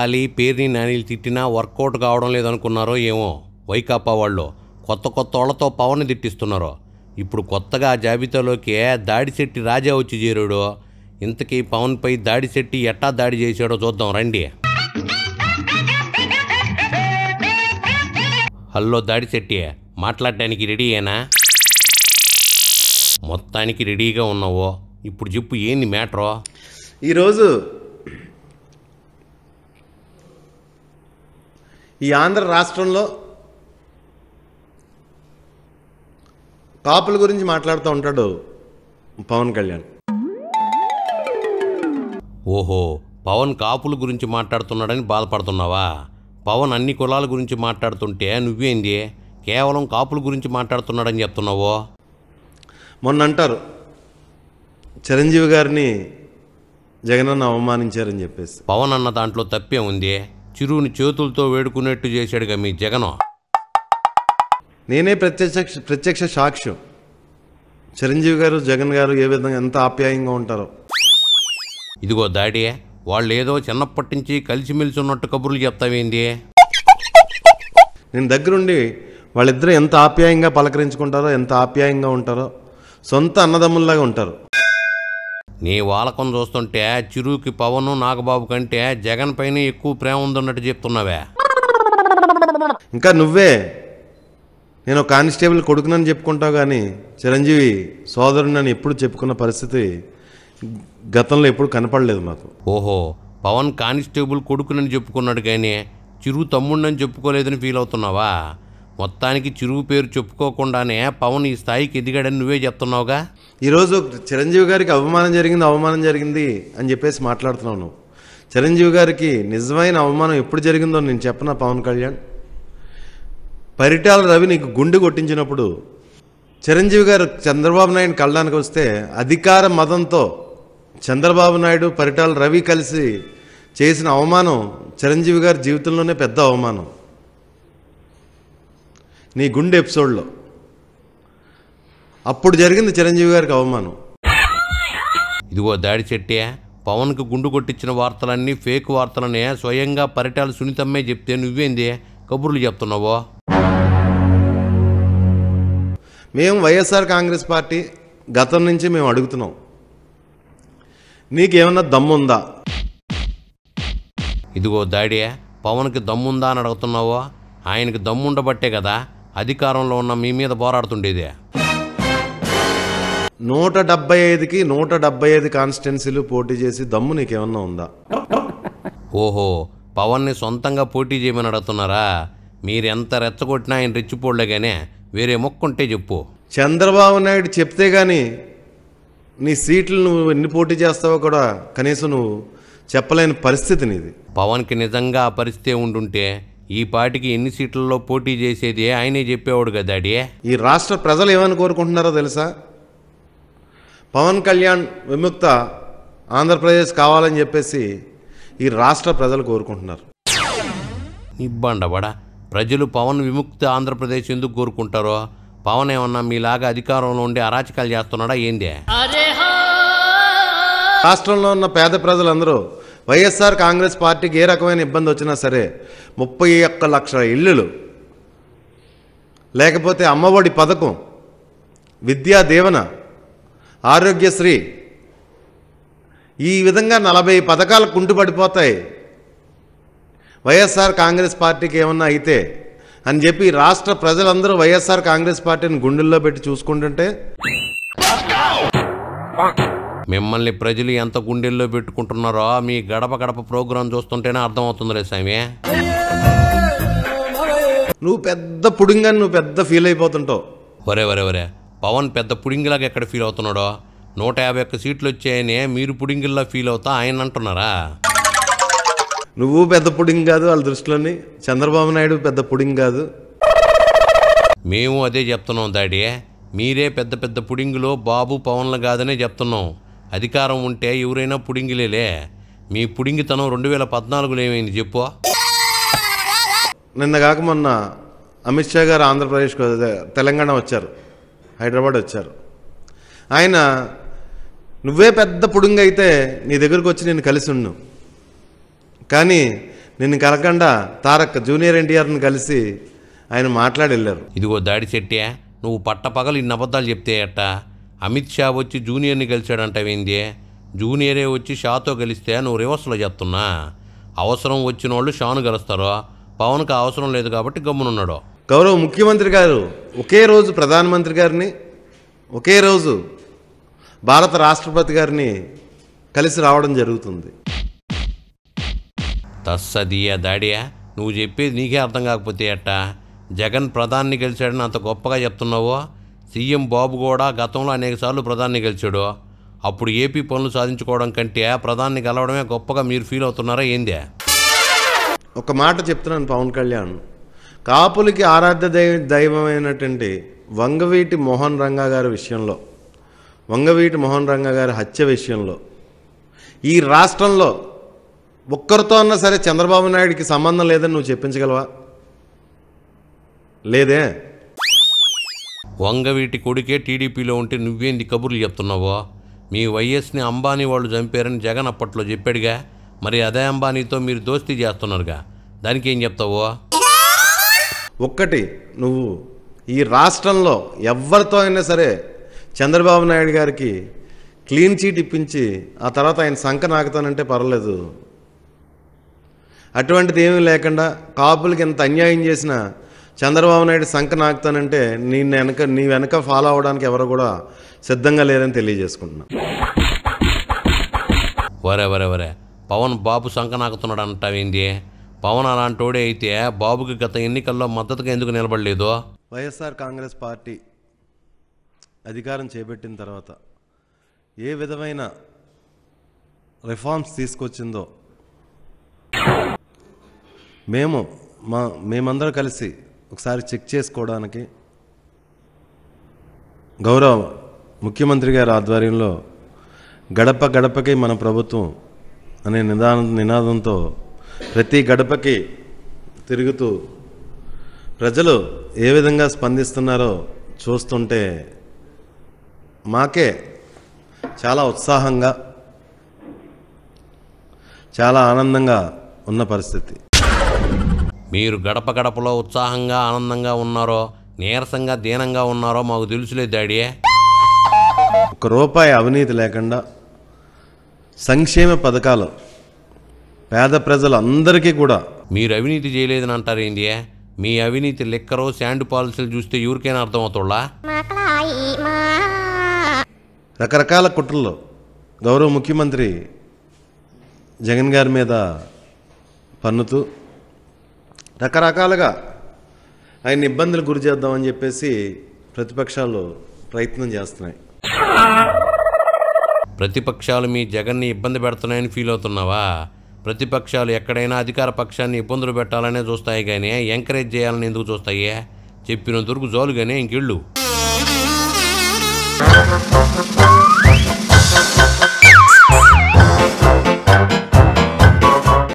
గాలి పేరుని నానీలు తిట్టినా వర్కౌట్ కావడం లేదనుకున్నారో ఏమో వైకాపా వాళ్ళు కొత్త కొత్త వాళ్ళతో పవన్ తిట్టిస్తున్నారు ఇప్పుడు కొత్తగా జాబితాలోకి దాడిశెట్టి రాజా వచ్చి చేరుడు ఇంతకీ పవన్పై దాడిశెట్టి ఎట్టా దాడి చేశాడో చూద్దాం రండి హలో దాడిశెట్టి మాట్లాడటానికి రెడీ అయినా మొత్తానికి రెడీగా ఉన్నావో ఇప్పుడు చెప్పు ఏంది మ్యాటరో ఈరోజు ఈ ఆంధ్ర రాష్ట్రంలో కాపుల గురించి మాట్లాడుతూ ఉంటాడు పవన్ కళ్యాణ్ ఓహో పవన్ కాపుల గురించి మాట్లాడుతున్నాడని బాధపడుతున్నావా పవన్ అన్ని కులాల గురించి మాట్లాడుతుంటే నువ్వేంది కేవలం కాపుల గురించి మాట్లాడుతున్నాడని చెప్తున్నావో మొన్న అంటారు చిరంజీవి గారిని జగనన్న అవమానించారని చెప్పేసి పవన్ అన్న దాంట్లో తప్పే ఉంది చిరువుని చేతులతో వేడుకునేట్టు చేశాడుగా మీ జగన్ నేనే ప్రత్యక్ష ప్రత్యక్ష సాక్ష్యం చిరంజీవి గారు జగన్ గారు ఏ విధంగా ఎంత ఆప్యాయంగా ఉంటారో ఇదిగో దాడియే వాళ్ళు ఏదో చిన్నప్పటి నుంచి కలిసిమెలిసి ఉన్నట్టు కబుర్లు చెప్తావేంది నేను దగ్గరుండి వాళ్ళిద్దరూ ఎంత ఆప్యాయంగా పలకరించుకుంటారో ఎంత ఆప్యాయంగా ఉంటారో సొంత అన్నదమ్ముల్లాగా ఉంటారు నీ వాలకం చూస్తుంటే చిరుకి పవన్ నాగబాబు కంటే జగన్ పైన ఎక్కువ ప్రేమ ఉందన్నట్టు చెప్తున్నావే ఇంకా నువ్వే నేను కానిస్టేబుల్ కొడుకునని చెప్పుకుంటావు కానీ చిరంజీవి సోదరుని నన్ను ఎప్పుడు చెప్పుకున్న పరిస్థితి గతంలో ఎప్పుడు కనపడలేదు మాకు ఓహో పవన్ కానిస్టేబుల్ కొడుకునని చెప్పుకున్నాడు కానీ చిరు తమ్ముడినని చెప్పుకోలేదని ఫీల్ అవుతున్నావా మొత్తానికి చిరువు పేరు చెప్పుకోకుండానే పవన్ ఈ స్థాయికి ఎదిగాడని నువ్వే చెప్తున్నావుగా ఈరోజు చిరంజీవి గారికి అవమానం జరిగింది అవమానం జరిగింది అని చెప్పేసి మాట్లాడుతున్నావు నువ్వు చిరంజీవి గారికి నిజమైన అవమానం ఎప్పుడు జరిగిందో నేను చెప్పనా పవన్ కళ్యాణ్ పరిటాల రవి నీకు గుండె కొట్టించినప్పుడు చిరంజీవి గారు చంద్రబాబు నాయుడు కళ్ళడానికి వస్తే అధికార మదంతో చంద్రబాబు నాయుడు పరిటాల రవి కలిసి చేసిన అవమానం చిరంజీవి గారి జీవితంలోనే పెద్ద అవమానం నీ గుండె ఎపిసోడ్లో అప్పుడు జరిగింది చిరంజీవి గారికి అవమానం ఇదిగో దాడి చెట్టే పవన్కు గుండు కొట్టించిన వార్తలన్నీ ఫేక్ వార్తలనే స్వయంగా పరిటాలు సునీతమ్మే చెప్తే నువ్వేంది కబుర్లు చెప్తున్నావో మేము వైఎస్ఆర్ కాంగ్రెస్ పార్టీ గతం నుంచి మేము అడుగుతున్నాం నీకేమన్నా దమ్ముందా ఇదిగో దాడియా పవన్కి దమ్ముందా అని అడుగుతున్నావో ఆయనకి దమ్ముండబట్టే కదా అధికారంలో ఉన్న మీ మీద పోరాడుతుండేదే నూట డెబ్బై ఐదుకి నూట డెబ్బై ఐదు కాన్స్టిట్యున్సీలు పోటీ చేసి దమ్ము నీకేమన్నా ఉందా ఓహో పవన్ని సొంతంగా పోటీ చేయమని అడుగుతున్నారా మీరెంత రెచ్చగొట్టినా ఆయన రెచ్చిపోలేగానే వేరే మొక్కుంటే చెప్పు చంద్రబాబు నాయుడు చెప్తే కానీ నీ సీట్లు నువ్వు ఎన్ని పోటీ చేస్తావో కూడా కనీసం నువ్వు చెప్పలేని పరిస్థితి నీది పవన్కి నిజంగా ఆ పరిస్థితి ఉండుంటే ఈ పార్టీకి ఎన్ని సీట్లలో పోటీ చేసేది ఆయనే చెప్పేవాడు కదా డాడీ ఈ రాష్ట్ర ప్రజలు ఏమని కోరుకుంటున్నారో తెలుసా పవన్ కళ్యాణ్ విముక్త ఆంధ్రప్రదేశ్ కావాలని చెప్పేసి ఈ రాష్ట్ర ప్రజలు కోరుకుంటున్నారు ఇబ్బండబడా ప్రజలు పవన్ విముక్త ఆంధ్రప్రదేశ్ ఎందుకు కోరుకుంటారో పవన్ ఏమన్నా మీలాగా అధికారంలో ఉండి అరాచకాలు చేస్తున్నాడా ఏంది రాష్ట్రంలో ఉన్న పేద ప్రజలందరూ వైఎస్ఆర్ కాంగ్రెస్ పార్టీకి ఏ రకమైన ఇబ్బంది వచ్చినా సరే ముప్పై ఒక్క లక్షల ఇళ్ళు లేకపోతే అమ్మఒడి పథకం విద్యా దీవెన ఆరోగ్యశ్రీ ఈ విధంగా నలభై పథకాలు కుంటుపడిపోతాయి వైఎస్ఆర్ కాంగ్రెస్ పార్టీకి ఏమన్నా అయితే అని చెప్పి రాష్ట్ర ప్రజలందరూ వైఎస్ఆర్ కాంగ్రెస్ పార్టీని గుండెల్లో పెట్టి చూసుకుంటుంటే మిమ్మల్ని ప్రజలు ఎంత గుండెల్లో పెట్టుకుంటున్నారో మీ గడప గడప ప్రోగ్రాం చూస్తుంటేనే రే స్వామి నువ్వు పెద్ద పుడింగని నువ్వు పెద్ద ఫీల్ అయిపోతుంటావు వరే వరే వరే పవన్ పెద్ద పుడింగిలాగా ఎక్కడ ఫీల్ అవుతున్నాడో నూట యాభై ఒక్క సీట్లు వచ్చాయని మీరు పుడింగిల్లా ఫీల్ అవుతా ఆయన అంటున్నారా నువ్వు పెద్ద పుడింగ్ కాదు వాళ్ళ దృష్టిలోని చంద్రబాబు నాయుడు పెద్ద పుడింగ్ కాదు మేము అదే చెప్తున్నాం డాడీ మీరే పెద్ద పెద్ద పుడింగులో బాబు పవన్లు కాదనే చెప్తున్నాం అధికారం ఉంటే ఎవరైనా పుడింగిలేలే మీ పుడింగితనం రెండు వేల పద్నాలుగులో ఏమైంది చెప్పు నిన్న కాక మొన్న అమిత్ షా గారు ఆంధ్రప్రదేశ్ తెలంగాణ వచ్చారు హైదరాబాద్ వచ్చారు ఆయన నువ్వే పెద్ద పుడింగ్ అయితే నీ దగ్గరకు వచ్చి నేను కలిసి ఉండు కానీ నిన్ను కలకుండా తారక్ జూనియర్ ఎన్టీఆర్ని కలిసి ఆయన మాట్లాడి వెళ్ళారు ఇదిగో దాడి చెట్టే నువ్వు పట్టపగలు ఇన్ని అబద్ధాలు చెప్తే అట్టా అమిత్ షా వచ్చి జూనియర్ని గెలిచాడంటవేంది జూనియరే వచ్చి షాతో గెలిస్తే నువ్వు రివర్స్లో చెప్తున్నా అవసరం వచ్చిన వాళ్ళు షాను గెలుస్తారో పవన్కి అవసరం లేదు కాబట్టి గమ్మునున్నాడు గౌరవ ముఖ్యమంత్రి గారు ఒకే రోజు ప్రధానమంత్రి గారిని ఒకే రోజు భారత రాష్ట్రపతి గారిని కలిసి రావడం జరుగుతుంది తస్సదియా దాడియా నువ్వు చెప్పేది నీకే అర్థం కాకపోతే అట్ట జగన్ ప్రధాన్ని గెలిచాడని అంత గొప్పగా చెప్తున్నావో సీఎం బాబు కూడా గతంలో అనేకసార్లు ప్రధాని గెలిచాడు అప్పుడు ఏపీ పనులు సాధించుకోవడం కంటే ప్రధాన్ని గెలవడమే గొప్పగా మీరు ఫీల్ అవుతున్నారా ఏందే ఒక మాట చెప్తున్నాను పవన్ కళ్యాణ్ కాపులకి ఆరాధ్య దైవ దైవమైనటువంటి వంగవీటి మోహన్ రంగా గారి విషయంలో వంగవీటి మోహన్ రంగా గారి హత్య విషయంలో ఈ రాష్ట్రంలో ఒక్కరితో అన్నా సరే చంద్రబాబు నాయుడికి సంబంధం లేదని నువ్వు చెప్పించగలవా లేదే వంగవీటి కొడుకే టీడీపీలో ఉంటే నువ్వేంది కబుర్లు చెప్తున్నావో మీ వైఎస్ని అంబానీ వాళ్ళు చంపారని జగన్ అప్పట్లో చెప్పాడుగా మరి అదే అంబానీతో మీరు దోస్తీ చేస్తున్నారుగా దానికి ఏం చెప్తావో ఒక్కటి నువ్వు ఈ రాష్ట్రంలో ఎవరితో అయినా సరే చంద్రబాబు నాయుడు గారికి క్లీన్ చీట్ ఇప్పించి ఆ తర్వాత ఆయన సంఖ నాకుతానంటే పర్వాలేదు అటువంటిది ఏమీ లేకుండా కాపులకి ఎంత అన్యాయం చేసినా చంద్రబాబు నాయుడు శంఖ నాకుతానంటే నీ వెనక నీ వెనక ఫాలో అవడానికి ఎవరు కూడా సిద్ధంగా లేరని తెలియజేసుకుంటున్నా వరే వరే వరే పవన్ బాబు శంఖ నాకుతున్నాడు అంటావేంటి పవన్ అలాంటోడే అయితే బాబుకి గత ఎన్నికల్లో మద్దతుగా ఎందుకు నిలబడలేదు వైఎస్ఆర్ కాంగ్రెస్ పార్టీ అధికారం చేపట్టిన తర్వాత ఏ విధమైన రిఫార్మ్స్ తీసుకొచ్చిందో మేము మా మేమందరం కలిసి ఒకసారి చెక్ చేసుకోవడానికి గౌరవ ముఖ్యమంత్రి గారి ఆధ్వర్యంలో గడప గడపకి మన ప్రభుత్వం అనే నిదాన నినాదంతో ప్రతి గడపకి తిరుగుతూ ప్రజలు ఏ విధంగా స్పందిస్తున్నారో చూస్తుంటే మాకే చాలా ఉత్సాహంగా చాలా ఆనందంగా ఉన్న పరిస్థితి మీరు గడప గడపలో ఉత్సాహంగా ఆనందంగా ఉన్నారో నీరసంగా దీనంగా ఉన్నారో మాకు తెలుసులే డాడీ ఒక రూపాయి అవినీతి లేకుండా సంక్షేమ పథకాలు పేద ప్రజలందరికీ కూడా మీరు అవినీతి చేయలేదని అంటారేంటి మీ అవినీతి లిక్కరు శాండ్ పాలసీలు చూస్తే ఎవరికైనా అర్థమవుతుడా రకరకాల కుట్రలు గౌరవ ముఖ్యమంత్రి జగన్ గారి మీద పన్నుతూ రకరకాలుగా ఆయన ఇబ్బందులు గురి చేద్దామని చెప్పేసి ప్రతిపక్షాలు ప్రయత్నం చేస్తున్నాయి ప్రతిపక్షాలు మీ జగన్ని ఇబ్బంది పెడుతున్నాయని ఫీల్ అవుతున్నావా ప్రతిపక్షాలు ఎక్కడైనా అధికార పక్షాన్ని ఇబ్బందులు పెట్టాలనే చూస్తాయి కానీ ఎంకరేజ్ చేయాలని ఎందుకు చూస్తాయే చెప్పినంతవరకు జోలుగానే ఇంకెళ్ళు